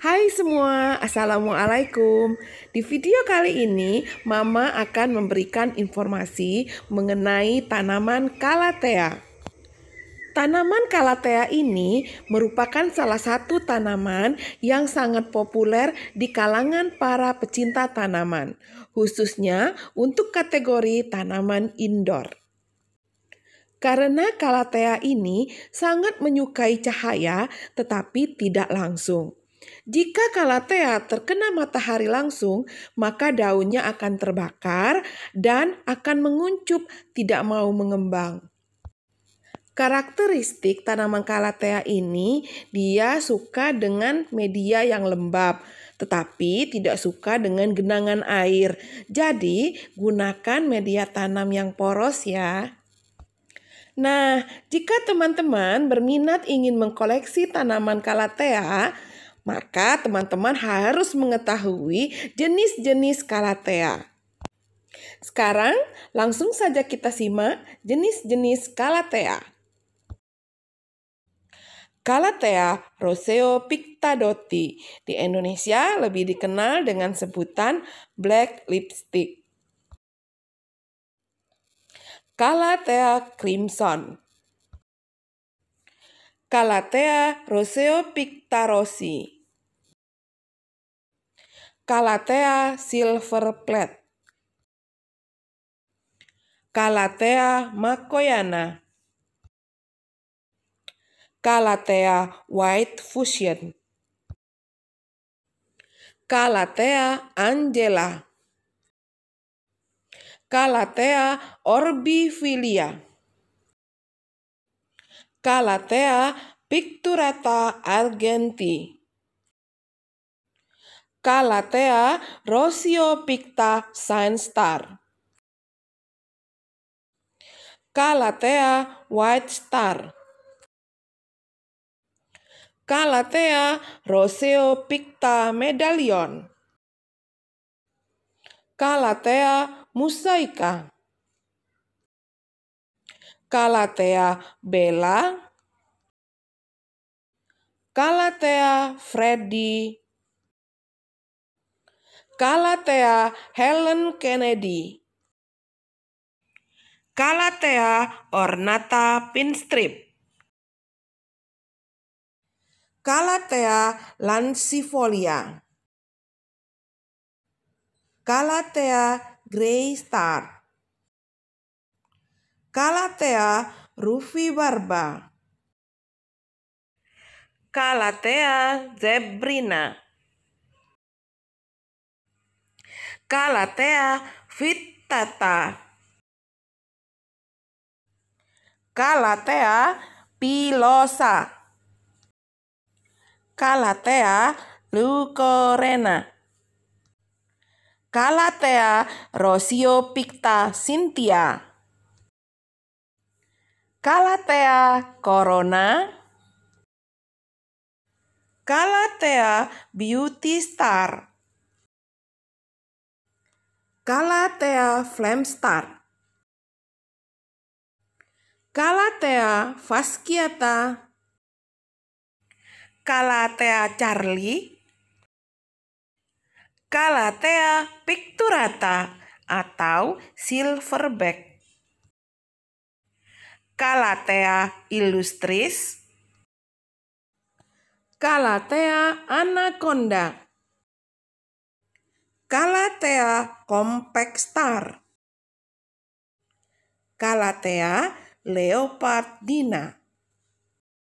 Hai semua, Assalamualaikum Di video kali ini, Mama akan memberikan informasi mengenai tanaman kalatea Tanaman kalatea ini merupakan salah satu tanaman yang sangat populer di kalangan para pecinta tanaman, khususnya untuk kategori tanaman indoor. Karena kalatea ini sangat menyukai cahaya tetapi tidak langsung. Jika kalatea terkena matahari langsung, maka daunnya akan terbakar dan akan menguncup, tidak mau mengembang. Karakteristik tanaman kalatea ini, dia suka dengan media yang lembab, tetapi tidak suka dengan genangan air. Jadi, gunakan media tanam yang poros ya. Nah, jika teman-teman berminat ingin mengkoleksi tanaman kalatea, maka teman-teman harus mengetahui jenis-jenis kalatea. Sekarang langsung saja kita simak jenis-jenis kalatea. roseo pictadoti di Indonesia lebih dikenal dengan sebutan black lipstick. Kalatea crimson Calathea roseopictarosi. Calathea silver plate. Calathea macoyana. Calathea white fusion. Calathea angela. Calathea orbifilia. Kalatea picturata argenti. picta sign sainstar. Kalatea white star. Calathea picta medallion. Kalatea mosaica. Calathea Bella, Calathea Freddy, Calathea Helen Kennedy, Calathea Ornata Pinstrip, Calathea lancifolia, Calathea Grey Star, Kalatea Rufi Barba. Kalatea Zebrina. Kalatea Fitata. Kalatea pilosa. Kalatea lucorena, Kalatea rosio picta, cynthia. Kalatea corona, Kalatea beauty star, Kalatea flame star, Kalatea fasciata, Kalatea charlie, Kalatea picturata atau silverback. Calathea illustris, Calathea anaconda, Calathea compactar, Calathea leopardina.